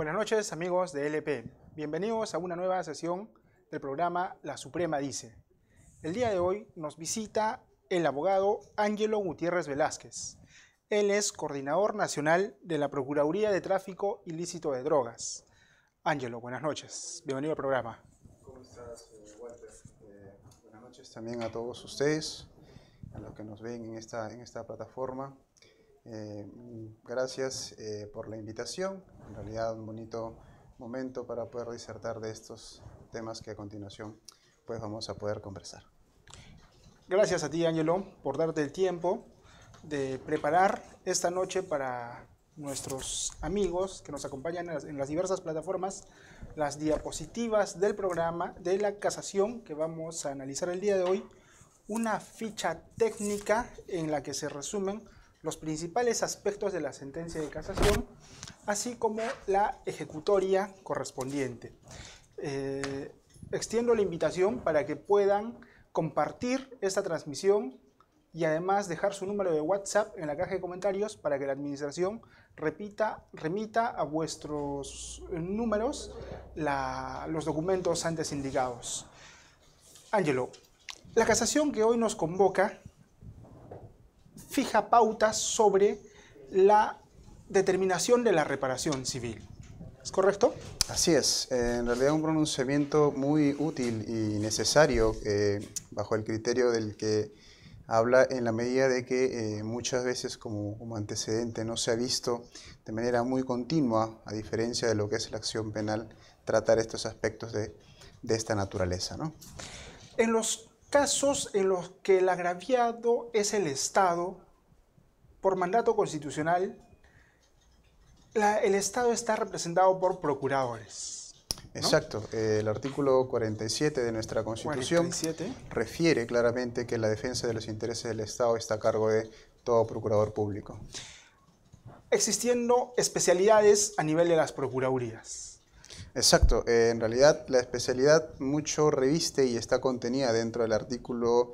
Buenas noches amigos de LP, bienvenidos a una nueva sesión del programa La Suprema Dice. El día de hoy nos visita el abogado Ángelo Gutiérrez Velázquez. Él es coordinador nacional de la Procuraduría de Tráfico Ilícito de Drogas. Ángelo, buenas noches, bienvenido al programa. ¿Cómo estás, eh, Walter? Eh, buenas noches también a todos ustedes, a los que nos ven en esta plataforma. Eh, gracias eh, por la invitación. En realidad un bonito momento para poder disertar de estos temas que a continuación pues vamos a poder conversar. Gracias a ti, Ángelo, por darte el tiempo de preparar esta noche para nuestros amigos que nos acompañan en las, en las diversas plataformas las diapositivas del programa de la casación que vamos a analizar el día de hoy, una ficha técnica en la que se resumen los principales aspectos de la sentencia de casación, así como la ejecutoria correspondiente. Eh, extiendo la invitación para que puedan compartir esta transmisión y además dejar su número de WhatsApp en la caja de comentarios para que la administración repita, remita a vuestros números los documentos antes indicados. Ángelo, la casación que hoy nos convoca fija pautas sobre la determinación de la reparación civil. ¿Es correcto? Así es. en realidad un pronunciamiento muy útil y necesario eh, bajo el criterio del que habla en la medida de que eh, muchas veces como, como, antecedente no se ha visto de manera muy continua, a diferencia de lo que es la acción penal, tratar estos aspectos de, esta naturaleza. ¿no? En los casos en los que el agraviado es el Estado, por mandato constitucional, el Estado está representado por procuradores. Exacto. Eh, el artículo 47 de nuestra Constitución refiere claramente que la defensa de los intereses del Estado está a cargo de todo procurador público. Existiendo especialidades a nivel de las procuradurías. Exacto. Eh, en realidad, la especialidad mucho reviste y está contenida dentro del artículo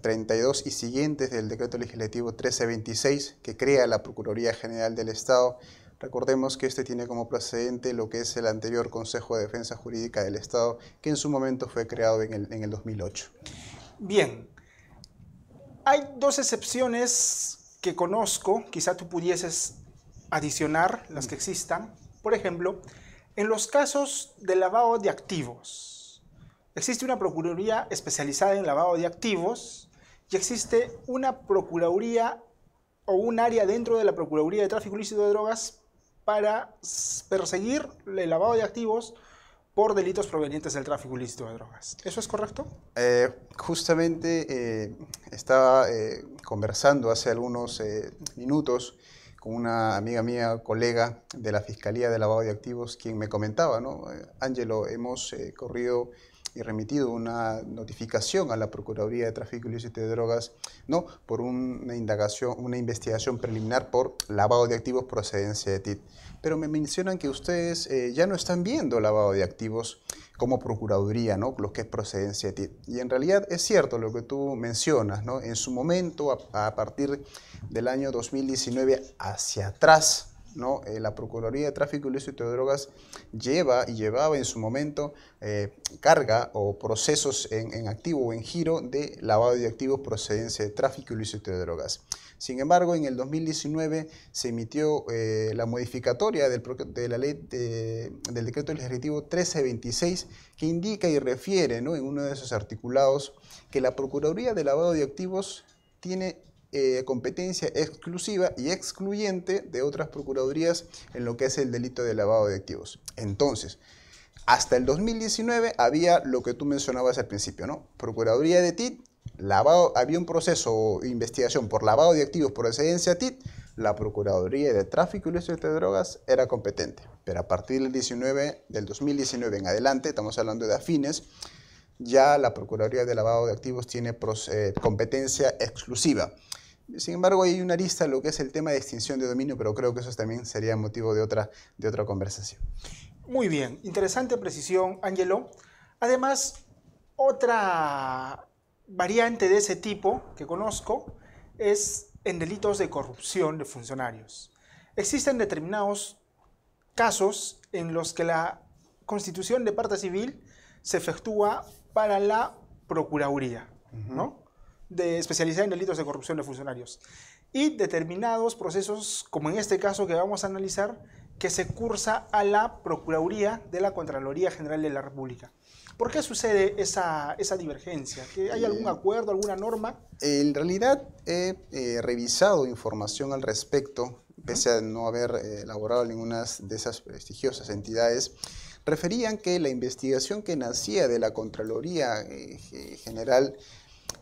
32 y siguientes del Decreto Legislativo 1326 que crea la Procuraduría General del Estado. Recordemos que este tiene como precedente lo que es el anterior Consejo de Defensa Jurídica del Estado, que en su momento fue creado en el, 2008. Bien, hay dos excepciones que conozco, quizá tú pudieses adicionar las que existan. Por ejemplo, en los casos de lavado de activos, Existe una Procuraduría especializada en lavado de activos y existe una Procuraduría o un área dentro de la Procuraduría de Tráfico Ilícito de Drogas para perseguir el lavado de activos por delitos provenientes del tráfico ilícito de drogas. ¿Eso es correcto? Eh, justamente eh, estaba eh, conversando hace algunos minutos con una amiga mía, colega de la Fiscalía de Lavado de Activos, quien me comentaba, ¿no? Ángelo, hemos corrido y remitido una notificación a la Procuraduría de Tráfico Ilícito de Drogas ¿no? por una, indagación, una investigación preliminar por lavado de activos procedencia de TIT. Pero me mencionan que ustedes eh, ya no están viendo lavado de activos como Procuraduría, ¿no? lo que es procedencia de TIT. Y en realidad es cierto lo que tú mencionas, ¿no? en su momento, a partir del año 2019 hacia atrás, eh, la Procuraduría de Tráfico Ilícito de Drogas lleva y llevaba en su momento eh, carga o procesos en, activo o en giro de lavado de activos procedencia de tráfico ilícito de drogas. Sin embargo, en el 2019 se emitió eh, la modificatoria del, de la ley del decreto legislativo 1326 que indica y refiere ¿no? en uno de esos articulados que la Procuraduría de Lavado de Activos tiene eh, competencia exclusiva y excluyente de otras procuradurías en lo que es el delito de lavado de activos. Entonces, hasta el 2019 había lo que tú mencionabas al principio, ¿no? Procuraduría de TIT, lavado, había un proceso o investigación por lavado de activos por excedencia TIT, la Procuraduría de Tráfico y Ilícito de Drogas era competente, pero a partir del, 19, del 2019 en adelante, estamos hablando de afines, ya la Procuraduría de Lavado de Activos tiene competencia exclusiva. Sin embargo, hay una arista lo que es el tema de extinción de dominio, pero creo que eso también sería motivo de otra, de otra conversación. Muy bien, interesante precisión, Angelo. Además, otra variante de ese tipo que conozco es en delitos de corrupción de funcionarios. Existen determinados casos en los que la constitución de parte civil se efectúa para la Procuraduría, ¿no? de, especializada en delitos de corrupción de funcionarios y determinados procesos, como en este caso que vamos a analizar, que se cursa a la Procuraduría de la Contraloría General de la República. ¿Por qué sucede esa, esa divergencia? ¿Que ¿Hay algún eh, acuerdo, alguna norma? En realidad he eh, revisado información al respecto, pese a no haber eh, elaborado ninguna de esas prestigiosas entidades referían que la investigación que nacía de la Contraloría General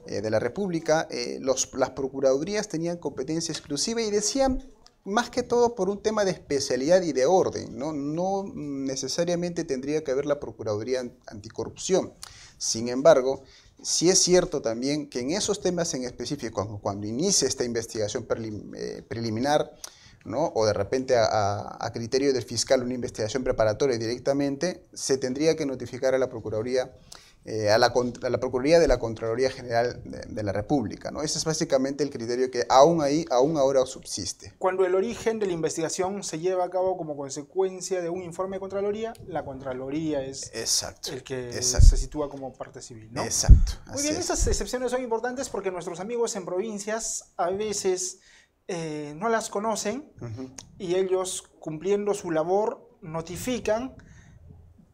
eh, de la República, eh, las procuradurías tenían competencia exclusiva y decían más que todo por un tema de especialidad y de orden, no, necesariamente tendría que haber la Procuraduría Anticorrupción. Sin embargo, sí es cierto también que en esos temas en específico, cuando inicia esta investigación eh, preliminar, ¿no? o de repente a, criterio del fiscal una investigación preparatoria directamente, se tendría que notificar a la Procuraduría eh, a, la, a, la, Procuraduría de la Contraloría General de, la República. ¿no? Ese es básicamente el criterio que aún ahí, aún ahora subsiste. Cuando el origen de la investigación se lleva a cabo como consecuencia de un informe de Contraloría, la Contraloría es el que se sitúa como parte civil. ¿no? Exacto. Muy bien, esas excepciones son importantes porque nuestros amigos en provincias a veces eh, no las conocen y ellos cumpliendo su labor notifican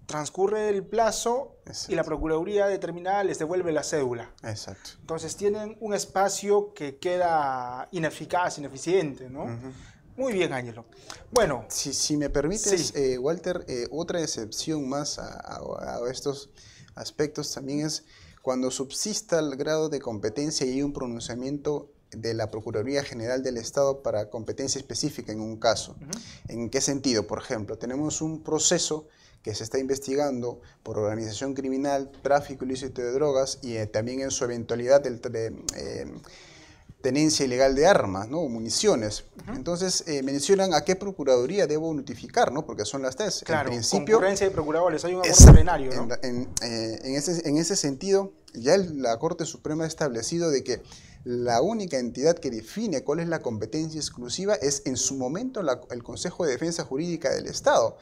transcurre el plazo y la Procuraduría determinada les devuelve la cédula. Exacto. Entonces tienen un espacio que queda ineficaz, ineficiente, ¿no? Muy bien, Ángelo. Bueno. Si, me permites, eh, Walter, eh, otra excepción más a, estos aspectos también es cuando subsista el grado de competencia y un pronunciamiento de la Procuraduría General del Estado para competencia específica en un caso. ¿En qué sentido? Por ejemplo, tenemos un proceso que se está investigando por organización criminal, tráfico ilícito de drogas y eh, también en su eventualidad de em, tenencia ilegal de armas, ¿no? municiones. Entonces eh, mencionan a qué procuraduría debo notificar, ¿no? porque son las tres. Claro, en principio, concurrencia de procuradores, hay un acuerdo plenario. Eh, en, ese, sentido, ya la Corte Suprema ha establecido de que la única entidad que define cuál es la competencia exclusiva es en su momento el Consejo de Defensa Jurídica del Estado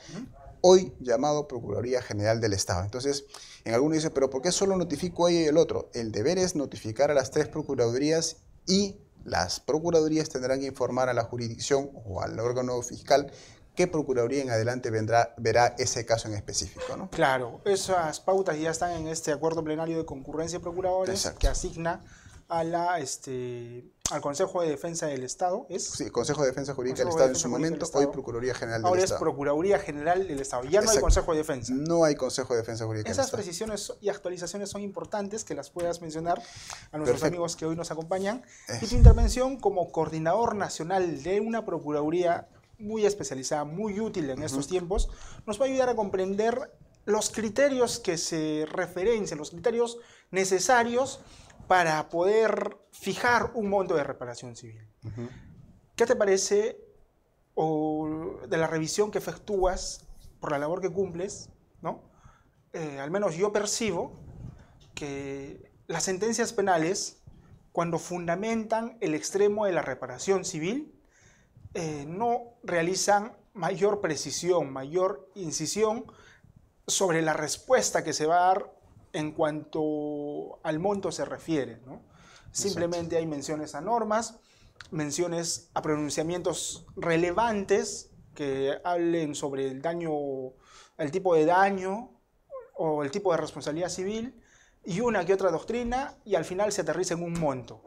hoy llamado Procuraduría General del Estado. Entonces, en algunos dicen, pero ¿por qué solo notifico a ella y el otro? El deber es notificar a las tres procuradurías y las procuradurías tendrán que informar a la jurisdicción o al órgano fiscal qué procuraduría en adelante vendrá, verá ese caso en específico. ¿no? Claro, esas pautas ya están en este acuerdo plenario de concurrencia de procuradores que asigna este, al Consejo de Defensa del Estado. ¿es? Sí, Consejo de Defensa Jurídica del Estado en su momento, hoy Procuraduría General del Estado. Ahora es Procuraduría General del Estado. Ya no hay Consejo de Defensa. No hay Consejo de Defensa Jurídica Esas del Estado. precisiones y actualizaciones son importantes que las puedas mencionar a nuestros amigos que hoy nos acompañan. Y tu eh. intervención como coordinador nacional de una Procuraduría muy especializada, muy útil en estos tiempos, nos va a ayudar a comprender los criterios que se referencian, los criterios necesarios para poder fijar un monto de reparación civil. ¿Qué te parece o de la revisión que efectúas por la labor que cumples? ¿no? Eh, al menos yo percibo que las sentencias penales, cuando fundamentan el extremo de la reparación civil, eh, no realizan mayor precisión, mayor incisión sobre la respuesta que se va a dar en cuanto al monto se refiere. Simplemente hay menciones a normas, menciones a pronunciamientos relevantes que hablen sobre el daño, el tipo de daño o el tipo de responsabilidad civil y una que otra doctrina y al final se aterriza en un monto.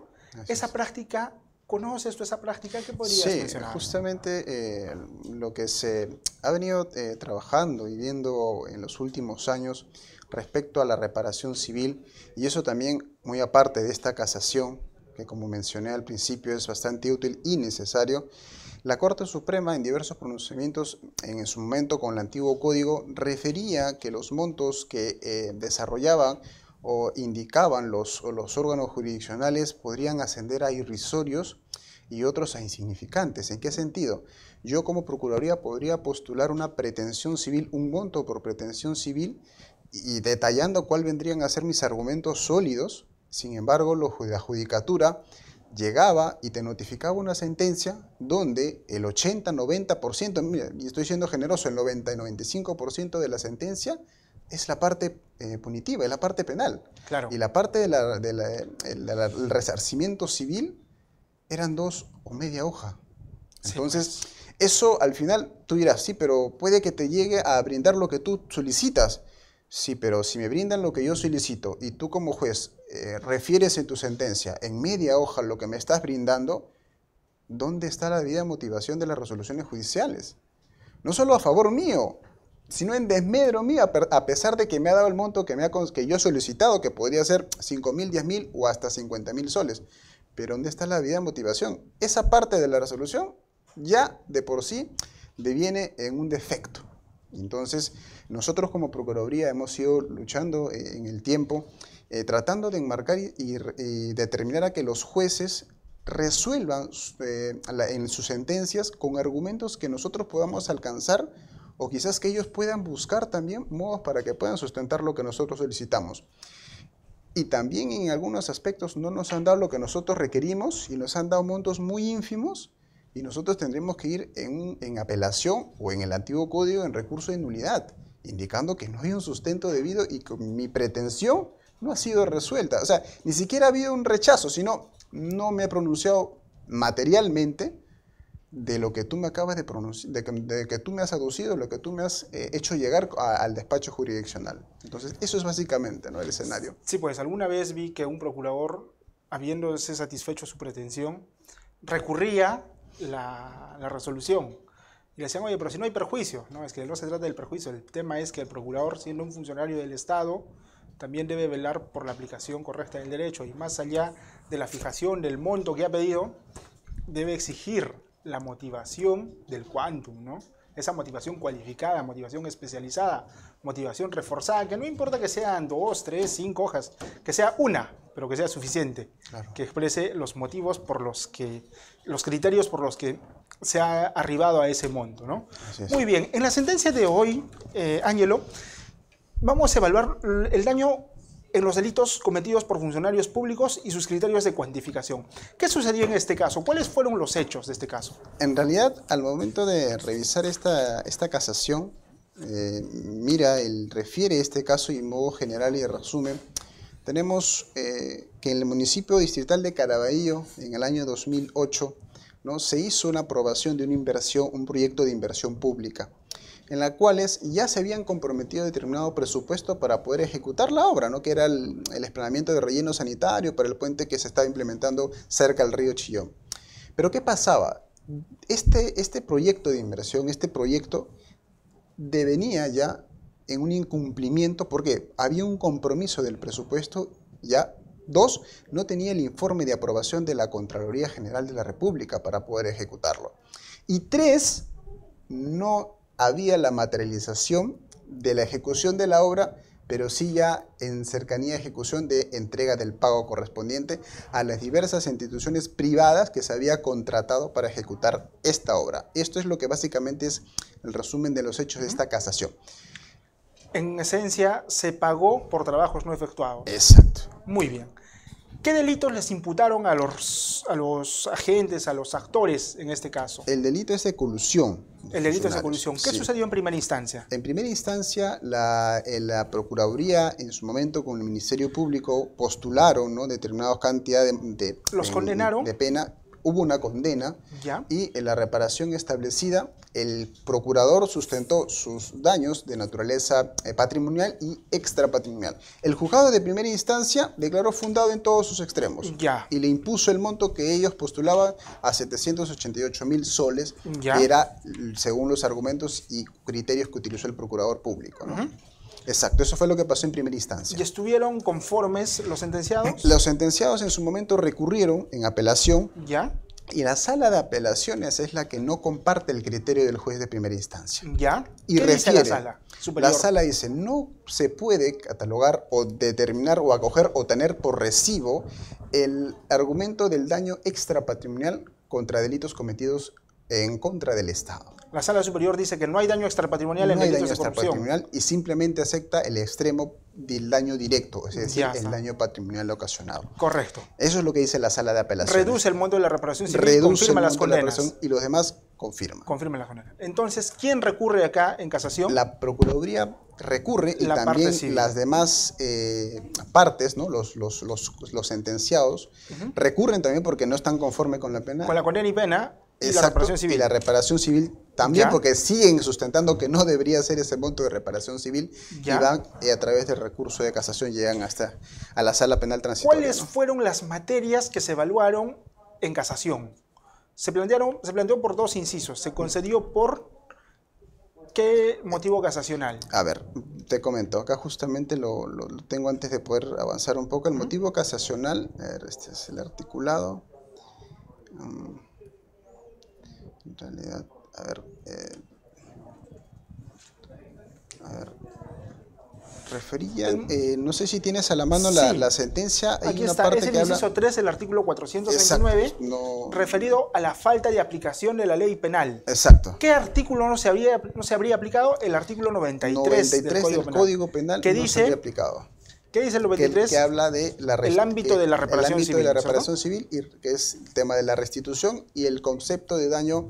Esa práctica ¿Conoces tú esa práctica que podrías sí, justamente eh, lo que se ha venido eh, trabajando y viendo en los últimos años respecto a la reparación civil, y eso también muy aparte de esta casación, que como mencioné al principio es bastante útil y necesario, la Corte Suprema en diversos pronunciamientos en su momento con el antiguo código refería que los montos que eh, desarrollaban o indicaban los, los órganos jurisdiccionales podrían ascender a irrisorios y otros a insignificantes. ¿En qué sentido? Yo como Procuraduría podría postular una pretensión civil, un monto por pretensión civil, y detallando cuál vendrían a ser mis argumentos sólidos. Sin embargo, la judicatura llegaba y te notificaba una sentencia donde el 80, 90%, y estoy siendo generoso, el 90 y 95% de la sentencia es la parte eh, punitiva, es la parte penal. Y la parte del resarcimiento civil eran dos o media hoja. Entonces, eso al final tú dirás, sí, pero puede que te llegue a brindar lo que tú solicitas. Sí, pero si me brindan lo que yo solicito y tú como juez eh, refieres en tu sentencia en media hoja lo que me estás brindando, ¿dónde está la debida motivación de las resoluciones judiciales? No solo a favor mío, sino en desmedro mío, a pesar de que me ha dado el monto que, me ha, que yo he solicitado, que podría ser 5.000, mil, o hasta 50.000 mil soles. Pero ¿dónde está la vida de motivación? Esa parte de la resolución ya de por sí deviene en un defecto. Entonces, nosotros como Procuraduría hemos ido luchando eh, en el tiempo, eh, tratando de enmarcar y, determinar a que los jueces resuelvan eh, en sus sentencias con argumentos que nosotros podamos alcanzar o quizás que ellos puedan buscar también modos para que puedan sustentar lo que nosotros solicitamos. Y también en algunos aspectos no nos han dado lo que nosotros requerimos y nos han dado montos muy ínfimos y nosotros tendremos que ir en, en apelación o en el antiguo código en recurso de nulidad, indicando que no hay un sustento debido y que mi pretensión no ha sido resuelta. O sea, ni siquiera ha habido un rechazo, sino no me ha pronunciado materialmente, de lo que tú me acabas de pronunciar, de que, que tú me has aducido, lo que tú me has eh, hecho llegar al despacho jurisdiccional. Entonces, eso es básicamente ¿no? el escenario. Sí, pues alguna vez vi que un procurador, habiéndose satisfecho su pretensión, recurría la, la resolución. Y le decían, oye, pero si no hay perjuicio, no, es que no se trata del perjuicio, el tema es que el procurador, siendo un funcionario del Estado, también debe velar por la aplicación correcta del derecho y más allá de la fijación del monto que ha pedido, debe exigir la motivación del quantum, ¿no? Esa motivación cualificada, motivación especializada, motivación reforzada, que no importa que sean dos, tres, cinco hojas, que sea una, pero que sea suficiente, que exprese los motivos por los que, los criterios por los que se ha arribado a ese monto, ¿no? Muy bien, en la sentencia de hoy, eh, Ángelo, vamos a evaluar el daño en los delitos cometidos por funcionarios públicos y sus criterios de cuantificación. ¿Qué sucedió en este caso? ¿Cuáles fueron los hechos de este caso? En realidad, al momento de revisar esta, casación, eh, mira, él refiere este caso y en modo general y de resumen, tenemos eh, que en el municipio distrital de Caraballo, en el año 2008, ¿no? se hizo una aprobación de una inversión, un proyecto de inversión pública en las cuales ya se habían comprometido determinado presupuesto para poder ejecutar la obra, ¿no? que era el, el de relleno sanitario para el puente que se estaba implementando cerca del río Chillón. Pero ¿qué pasaba? Este, este proyecto de inversión, este proyecto, devenía ya en un incumplimiento porque había un compromiso del presupuesto ya Dos, no tenía el informe de aprobación de la Contraloría General de la República para poder ejecutarlo. Y tres, no había la materialización de la ejecución de la obra, pero sí ya en cercanía a ejecución de entrega del pago correspondiente a las diversas instituciones privadas que se había contratado para ejecutar esta obra. Esto es lo que básicamente es el resumen de los hechos de esta casación. En esencia, se pagó por trabajos no efectuados. Exacto. Muy bien. ¿Qué delitos les imputaron a los, a los agentes, a los actores en este caso? El delito es de colusión. El delito es de colusión. ¿Qué sucedió en primera instancia? En primera instancia, eh, la, Procuraduría, en su momento con el Ministerio Público, postularon determinadas cantidades de pena hubo una condena y en la reparación establecida, el procurador sustentó sus daños de naturaleza eh, patrimonial y extrapatrimonial. El juzgado de primera instancia declaró fundado en todos sus extremos y le impuso el monto que ellos postulaban a 788 mil soles, que era según los argumentos y criterios que utilizó el procurador público. Exacto, eso fue lo que pasó en primera instancia. ¿Y estuvieron conformes los sentenciados? Los sentenciados en su momento recurrieron en apelación. ¿Ya? Y la sala de apelaciones es la que no comparte el criterio del juez de primera instancia. ¿Ya? Y ¿Qué la sala? La sala dice, no se puede catalogar o determinar o acoger o tener por recibo el argumento del daño extrapatrimonial contra delitos cometidos en contra del Estado. La sala superior dice que no hay daño extrapatrimonial en hay daño extrapatrimonial y simplemente acepta el extremo del daño directo, es decir, el daño patrimonial ocasionado. Correcto. Eso es lo que dice la sala de apelación. Reduce el monto de la reparación y confirma las condenas. y los demás confirman. Confirman las condenas. Entonces, ¿quién recurre acá en casación? La Procuraduría recurre y también las demás eh, partes, los, sentenciados, recurren también porque no están conformes con la pena. Con la condena y pena la reparación civil. Y la reparación civil también, porque siguen sustentando que no debería ser ese monto de reparación civil y van y eh, a través del recurso de casación llegan hasta a la sala penal transitoria. ¿Cuáles fueron las materias que se evaluaron en casación? Se, plantearon, se planteó por dos incisos. Se concedió por qué motivo casacional. A ver, te comento, acá justamente lo, tengo antes de poder avanzar un poco. El motivo casacional, este es el articulado. Mm en realidad, a ver, eh, referían, eh, eh, no sé si tienes a la mano la, sentencia, hay Aquí está, es el inciso 3 del artículo 429, referido a la falta de aplicación de la ley penal. Exacto. ¿Qué artículo no se, había, no se habría aplicado? El artículo 93, del Código Penal que dice aplicado. ¿Qué dice el 23? Que, habla de la el eh, ámbito de la reparación, el ámbito civil, de la reparación civil, que es el tema de la restitución y el concepto de daño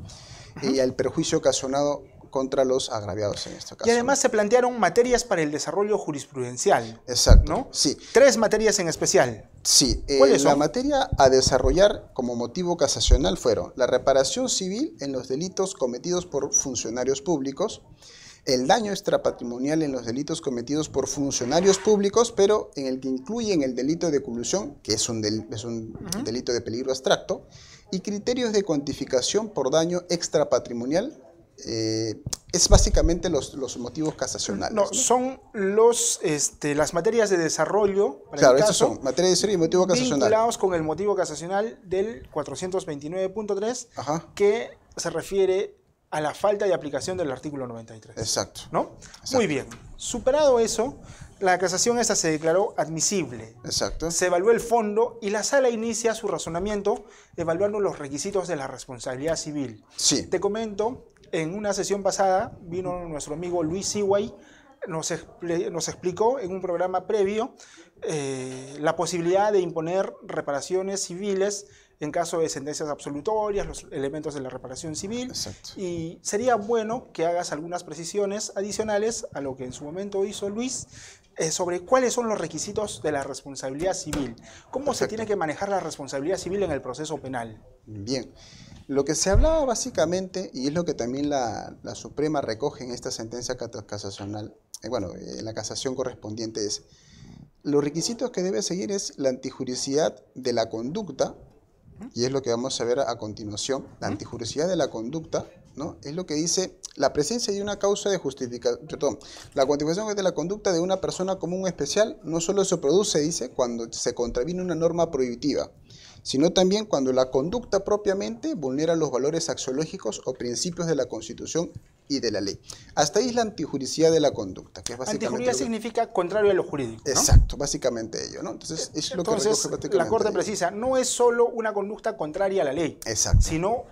eh, y el perjuicio ocasionado contra los agraviados en este caso. Y además se plantearon materias para el desarrollo jurisprudencial. Exacto. ¿no? Sí. Tres materias en especial. Sí. Eh, la materia a desarrollar como motivo casacional fueron la reparación civil en los delitos cometidos por funcionarios públicos, el daño extrapatrimonial en los delitos cometidos por funcionarios públicos, pero en el que incluyen el delito de colusión, que es un, delito de peligro abstracto, y criterios de cuantificación por daño extrapatrimonial. Eh, es básicamente los, motivos casacionales. No, son los, este, las materias de desarrollo. claro, estas son materias de desarrollo y motivo casacional. Vinculados con el motivo casacional del 429.3, que se refiere a la falta de aplicación del artículo 93. Exacto. ¿No? Muy bien. Superado eso, la casación esta se declaró admisible. Exacto. Se evaluó el fondo y la sala inicia su razonamiento evaluando los requisitos de la responsabilidad civil. Sí. Te comento, en una sesión pasada vino nuestro amigo Luis Siguay, nos, nos explicó en un programa previo eh, la posibilidad de imponer reparaciones civiles en caso de sentencias absolutorias, los elementos de la reparación civil. Y sería bueno que hagas algunas precisiones adicionales a lo que en su momento hizo Luis eh, sobre cuáles son los requisitos de la responsabilidad civil. ¿Cómo se tiene que manejar la responsabilidad civil en el proceso penal? Bien. Lo que se hablaba básicamente, y es lo que también la, Suprema recoge en esta sentencia casacional, eh, bueno, en eh, la casación correspondiente es, los requisitos que debe seguir es la antijuricidad de la conducta y es lo que vamos a ver a, continuación, la antijuricidad de la conducta, ¿no? Es lo que dice la presencia de una causa de justificación, la cuantificación de la conducta de una persona común especial no solo se produce, dice, cuando se contraviene una norma prohibitiva, sino también cuando la conducta propiamente vulnera los valores axiológicos o principios de la Constitución y de la ley. Hasta ahí es la antijuricidad de la conducta, que es básicamente... Antijuricidad significa contrario a lo jurídico. Exacto, básicamente ello, Entonces, es lo que la Corte precisa, no es solo una conducta contraria a la ley, sino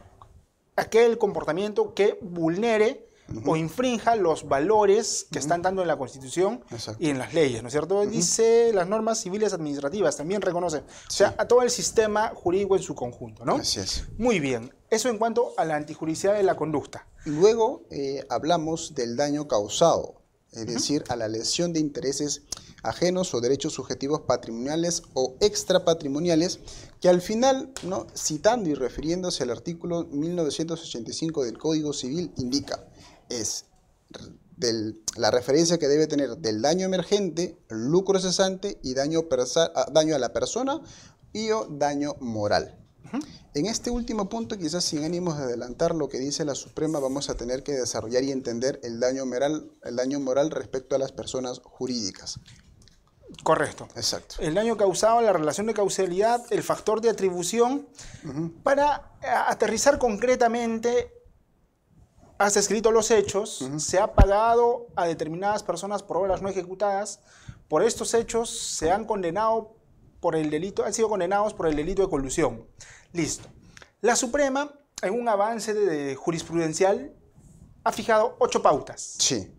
aquel comportamiento que vulnere o infrinja los valores que están dando en la Constitución y en las leyes, ¿no es cierto? Dice las normas civiles administrativas, también reconoce. O sea, a todo el sistema jurídico en su conjunto, ¿no? Así es. Muy bien. Eso en cuanto a la antijuricidad de la conducta. Y Luego eh, hablamos del daño causado, es decir, a la lesión de intereses ajenos o derechos subjetivos patrimoniales o extrapatrimoniales, que al final, citando y refiriéndose al artículo 1985 del Código Civil, indica, es la referencia que debe tener del daño emergente, lucro cesante y daño, ah, daño a la persona y o daño moral. En este último punto, quizás sin ánimos de adelantar lo que dice la Suprema, vamos a tener que desarrollar y entender el daño moral, el daño moral respecto a las personas jurídicas. Correcto. Exacto. El daño causado, la relación de causalidad, el factor de atribución, para eh, aterrizar concretamente has escrito los hechos, se ha pagado a determinadas personas por obras no ejecutadas, por estos hechos se han condenado por el delito, han sido condenados por el delito de colusión. Listo. La Suprema, en un avance de, jurisprudencial, ha fijado ocho pautas. Sí.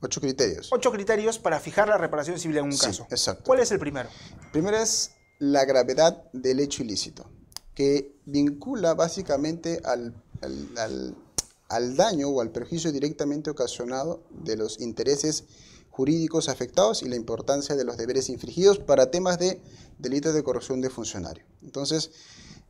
Ocho criterios. Ocho criterios para fijar la reparación civil en un caso. Exacto. ¿Cuál es el primero? primero es la gravedad del hecho ilícito, que vincula básicamente al al daño o al perjuicio directamente ocasionado de los intereses jurídicos afectados y la importancia de los deberes infringidos para temas de delitos de corrupción de funcionarios. Entonces,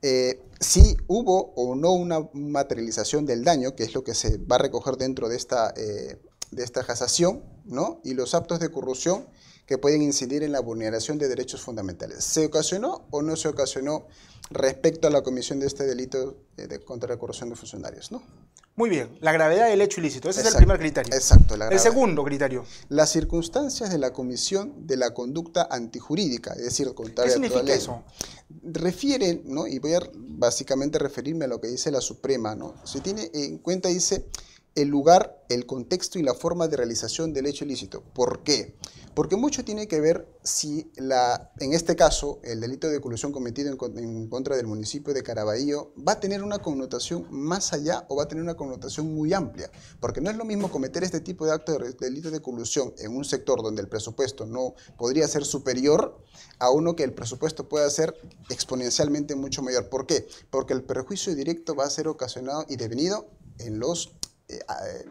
eh, si hubo o no una materialización del daño, que es lo que se va a recoger dentro de esta, eh, de esta casación, ¿no? y los actos de corrupción que pueden incidir en la vulneración de derechos fundamentales. ¿Se ocasionó o no se ocasionó respecto a la comisión de este delito eh, de, contra la corrupción de funcionarios? ¿no? Muy bien, la gravedad del hecho ilícito. Ese es el primer criterio. Exacto, la gravedad. El segundo criterio. Las circunstancias de la comisión de la conducta antijurídica, es decir, contraria ¿Qué eso? Refieren, ¿no? y voy a básicamente referirme a lo que dice la Suprema, ¿no? se tiene en cuenta, dice, el lugar, el contexto y la forma de realización del hecho ilícito. ¿Por qué? Porque mucho tiene que ver si, en este caso, el delito de colusión cometido en, contra del municipio de Caraballo va a tener una connotación más allá o va a tener una connotación muy amplia. Porque no es lo mismo cometer este tipo de acto de delito de colusión en un sector donde el presupuesto no podría ser superior a uno que el presupuesto pueda ser exponencialmente mucho mayor. ¿Por qué? Porque el perjuicio directo va a ser ocasionado y devenido en los eh, eh,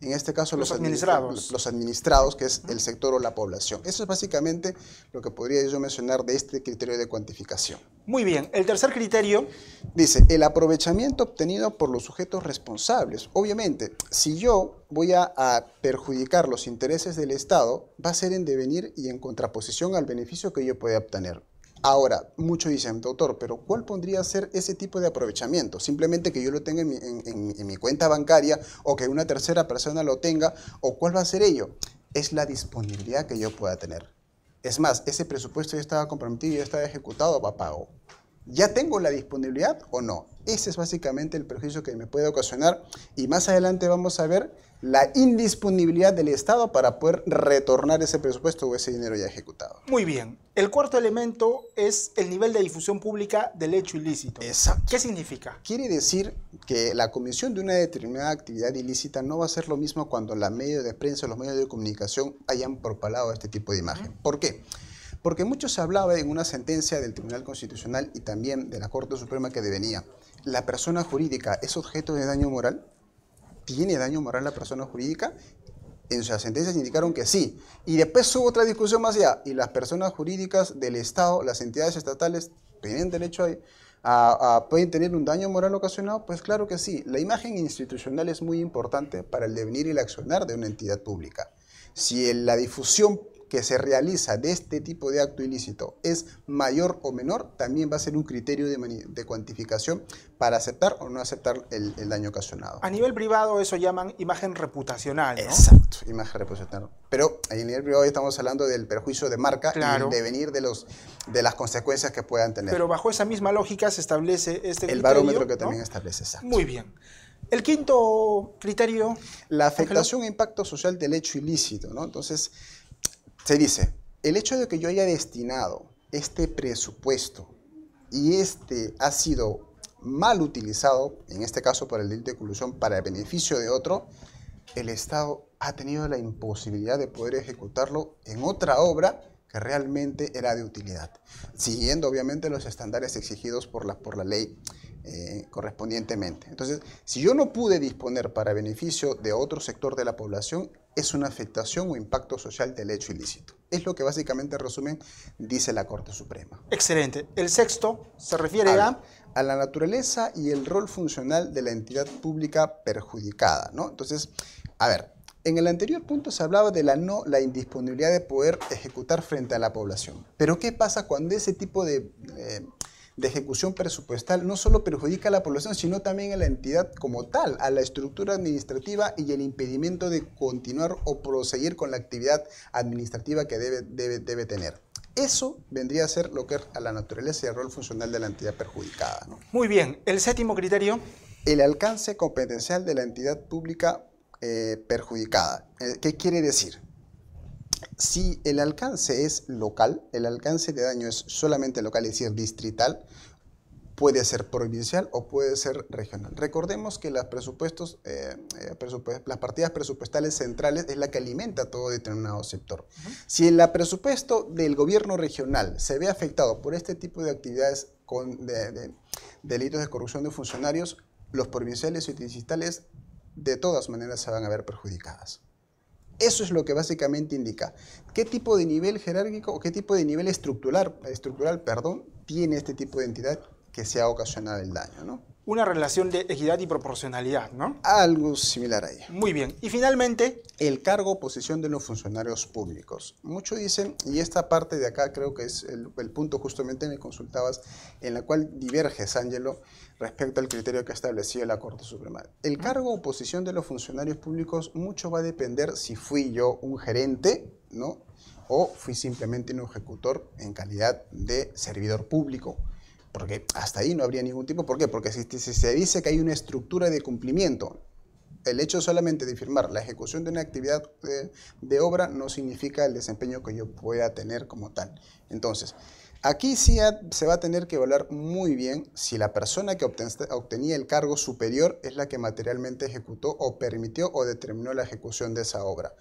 en este caso los, administrados. los administrados, que es el sector o la población. Eso es básicamente lo que podría yo mencionar de este criterio de cuantificación. Muy bien, el tercer criterio. Dice, el aprovechamiento obtenido por los sujetos responsables. Obviamente, si yo voy a, a perjudicar los intereses del Estado, va a ser en devenir y en contraposición al beneficio que yo pueda obtener. Ahora, muchos dicen, doctor, pero ¿cuál podría ser ese tipo de aprovechamiento? Simplemente que yo lo tenga en mi, cuenta bancaria o que una tercera persona lo tenga, o cuál va a ser ello? Es la disponibilidad que yo pueda tener. Es más, ese presupuesto ya estaba comprometido, ya estaba ejecutado a pago. ¿Ya tengo la disponibilidad o no? Ese es básicamente el prejuicio que me puede ocasionar y más adelante vamos a ver la indisponibilidad del Estado para poder retornar ese presupuesto o ese dinero ya ejecutado. Muy bien. El cuarto elemento es el nivel de difusión pública del hecho ilícito. Exacto. ¿Qué significa? Quiere decir que la comisión de una determinada actividad ilícita no va a ser lo mismo cuando la medios de prensa o los medios de comunicación hayan propalado este tipo de imagen. ¿Por qué? Porque mucho se hablaba en una sentencia del Tribunal Constitucional y también de la Corte Suprema que devenía, ¿la persona jurídica es objeto de daño moral? ¿Tiene daño moral la persona jurídica? En sus sentencias indicaron que sí. Y después hubo otra discusión más allá. ¿Y las personas jurídicas del Estado, las entidades estatales, tienen derecho a, pueden tener un daño moral ocasionado? Pues claro que sí. La imagen institucional es muy importante para el devenir y el accionar de una entidad pública. Si la difusión que se realiza de este tipo de acto ilícito es mayor o menor, también va a ser un criterio de, cuantificación para aceptar o no aceptar el, daño ocasionado. A nivel privado eso llaman imagen reputacional, Exacto, imagen reputacional. Pero a nivel privado estamos hablando del perjuicio de marca de y devenir de, los, de las consecuencias que puedan tener. Pero bajo esa misma lógica se establece este criterio, El barómetro que también establece, exacto. Muy bien. El quinto criterio. La afectación e impacto social del hecho ilícito, ¿no? Entonces, se dice, el hecho de que yo haya destinado este presupuesto y este ha sido mal utilizado, en este caso por el delito de colusión, para el beneficio de otro, el Estado ha tenido la imposibilidad de poder ejecutarlo en otra obra que realmente era de utilidad, siguiendo obviamente los estándares exigidos por la, por la ley eh, correspondientemente. Entonces, si yo no pude disponer para beneficio de otro sector de la población, es una afectación o impacto social del hecho ilícito. Es lo que básicamente resumen dice la Corte Suprema. Excelente. El sexto se refiere a, la naturaleza y el rol funcional de la entidad pública perjudicada, ¿no? Entonces, a ver, en el anterior punto se hablaba de la no, la indisponibilidad de poder ejecutar frente a la población. Pero ¿qué pasa cuando ese tipo eh, de, ejecución presupuestal no solo perjudica a la población, sino también a la entidad como tal, a la estructura administrativa y el impedimento de continuar o proseguir con la actividad administrativa que debe, debe, debe tener? Eso vendría a ser lo que es a la naturaleza y el rol funcional de la entidad perjudicada. Muy bien, el séptimo criterio. El alcance competencial de la entidad pública eh, perjudicada. Eh, ¿Qué quiere decir? Si el alcance es local, el alcance de daño es solamente local, es decir, distrital, puede ser provincial o puede ser regional. Recordemos que las, eh, partidas presupuestales centrales es la que alimenta todo determinado sector. Si el presupuesto del gobierno regional se ve afectado por este tipo de actividades con de, delitos de corrupción de funcionarios, los provinciales y distritales de todas maneras se van a ver perjudicadas. Eso es lo que básicamente indica qué tipo de nivel jerárquico o qué tipo de nivel estructural, estructural perdón, tiene este tipo de entidad que se ha ocasionado el daño. ¿no? Una relación de equidad y proporcionalidad, ¿no? Algo similar a ello. Muy bien. Y finalmente... El cargo o posición de los funcionarios públicos. Mucho dicen, y esta parte de acá creo que es el, punto justamente en el consultabas, en la cual diverges, Ángelo, respecto al criterio que ha establecido la Corte Suprema. El cargo o posición de los funcionarios públicos mucho va a depender si fui yo un gerente, ¿no? O fui simplemente un ejecutor en calidad de servidor público. Porque hasta ahí no habría ningún tipo. ¿Por qué? Porque si, se dice que hay una estructura de cumplimiento, el hecho solamente de firmar la ejecución de una actividad eh, de, obra no significa el desempeño que yo pueda tener como tal. Entonces, Aquí sí se va a tener que evaluar muy bien si la persona que obtenía el cargo superior es la que materialmente ejecutó o permitió o determinó la ejecución de esa obra.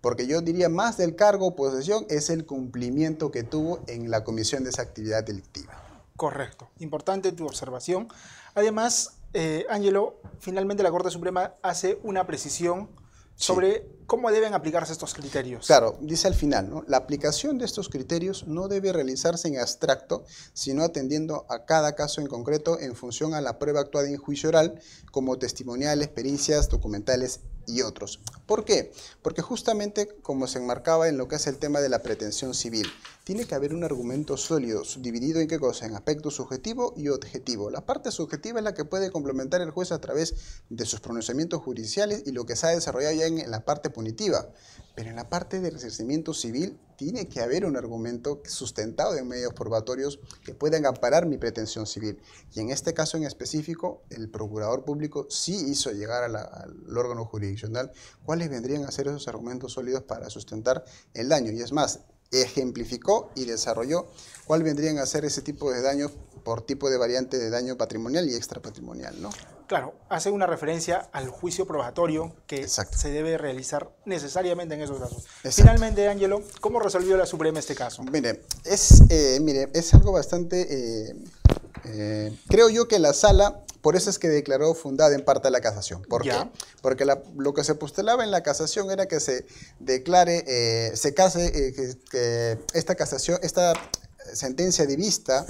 Porque yo diría más del cargo o posesión es el cumplimiento que tuvo en la comisión de esa actividad delictiva. Correcto, importante tu observación. Además, eh, Ángelo, finalmente la Corte Suprema hace una precisión sobre cómo deben aplicarse estos criterios. Claro, dice al final, ¿no? la aplicación de estos criterios no debe realizarse en abstracto, sino atendiendo a cada caso en concreto en función a la prueba actuada en juicio oral, como testimoniales, pericias, documentales y otros. ¿Por qué? Porque justamente como se enmarcaba en lo que es el tema de la pretensión civil, tiene que haber un argumento sólido, dividido en qué cosa, en aspecto subjetivo y objetivo. La parte subjetiva es la que puede complementar el juez a través de sus pronunciamientos judiciales y lo que se ha desarrollado ya en la parte punitiva. Pero en la parte del resarcimiento civil tiene que haber un argumento sustentado en medios probatorios que puedan amparar mi pretensión civil. Y en este caso en específico, el procurador público sí hizo llegar al órgano jurisdiccional cuáles vendrían a ser esos argumentos sólidos para sustentar el daño. Y es más, ejemplificó y desarrolló cuál vendrían a ser ese tipo de daño por tipo de variante de daño patrimonial y extrapatrimonial, ¿no? Claro, hace una referencia al juicio probatorio que se debe realizar necesariamente en esos casos. Finalmente, Ángelo, ¿cómo resolvió la Suprema este caso? Mire, es, eh, mire, es algo bastante eh, eh, creo yo que la sala, por eso es que declaró fundada en parte la casación. ¿Por qué? Porque lo que se postulaba en la casación era que se declare, eh, se case, eh, esta casación, esta sentencia de vista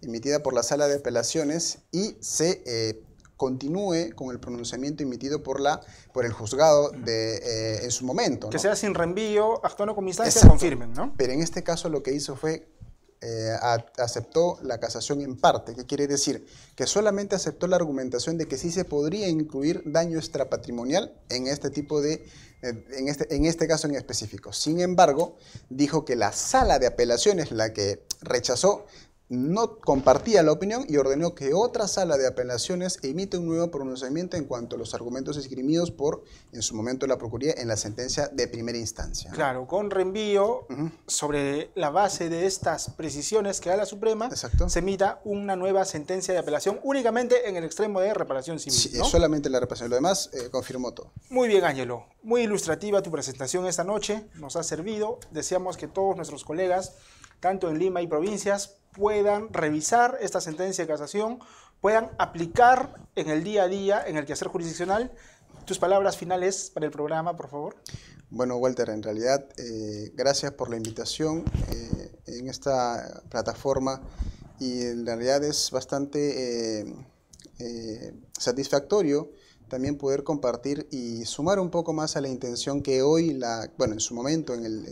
emitida por la sala de apelaciones y se continúe con el pronunciamiento emitido por, la, por el juzgado de, en su momento. Que sea sin reenvío, actuando con instancia, confirmen, ¿no? Pero en este caso lo que hizo fue eh, aceptó la casación en parte. ¿Qué quiere decir? Que solamente aceptó la argumentación de que sí se podría incluir daño extrapatrimonial en este tipo de, eh, en, este, en este caso en específico. Sin embargo, dijo que la sala de apelaciones, la que rechazó no compartía la opinión y ordenó que otra sala de apelaciones emite un nuevo pronunciamiento en cuanto a los argumentos esgrimidos por, en su momento, la Procuraduría en la sentencia de primera instancia. Claro, con reenvío, sobre la base de estas precisiones que da la Suprema, se emita una nueva sentencia de apelación únicamente en el extremo de reparación civil. Sí, solamente la reparación, lo demás eh, confirmó todo. Muy bien, Ángelo, muy ilustrativa tu presentación esta noche, nos ha servido, deseamos que todos nuestros colegas tanto en Lima y provincias, puedan revisar esta sentencia de casación, puedan aplicar en el día a día, en el quehacer jurisdiccional. Tus palabras finales para el programa, por favor. Bueno, Walter, en realidad, eh, gracias por la invitación eh, en esta plataforma y en realidad es bastante eh, satisfactorio también poder compartir y sumar un poco más a la intención que hoy, la, bueno, en su momento, en el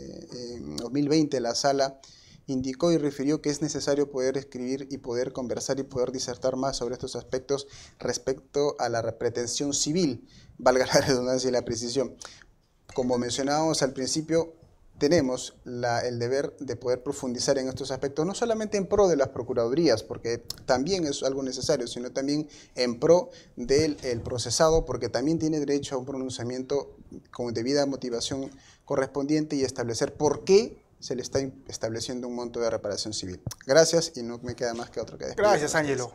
2020, la sala indicó y refirió que es necesario poder escribir y poder conversar y poder disertar más sobre estos aspectos respecto a la pretensión civil, valga la redundancia y la precisión. Como mencionábamos al principio, tenemos el deber de poder profundizar en estos aspectos, no solamente en pro de las procuradurías, porque también es algo necesario, sino también en pro del procesado, porque también tiene derecho a un pronunciamiento con debida motivación correspondiente y establecer por qué se le está estableciendo un monto de reparación civil. Gracias y no me queda más que otro que decir. Gracias, Ángelo.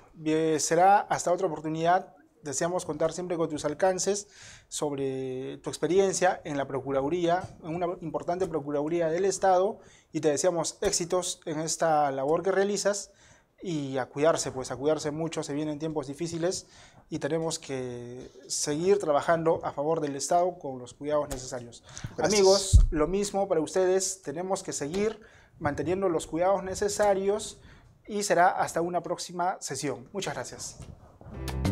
Será hasta otra oportunidad. Deseamos contar siempre con tus alcances sobre tu experiencia en la Procuraduría, en una importante Procuraduría del Estado y te deseamos éxitos en esta labor que realizas y a cuidarse, pues a cuidarse mucho, se vienen tiempos difíciles y tenemos que seguir trabajando a favor del Estado con los cuidados necesarios. Amigos, lo mismo para ustedes, tenemos que seguir manteniendo los cuidados necesarios y será hasta una próxima sesión. Muchas gracias.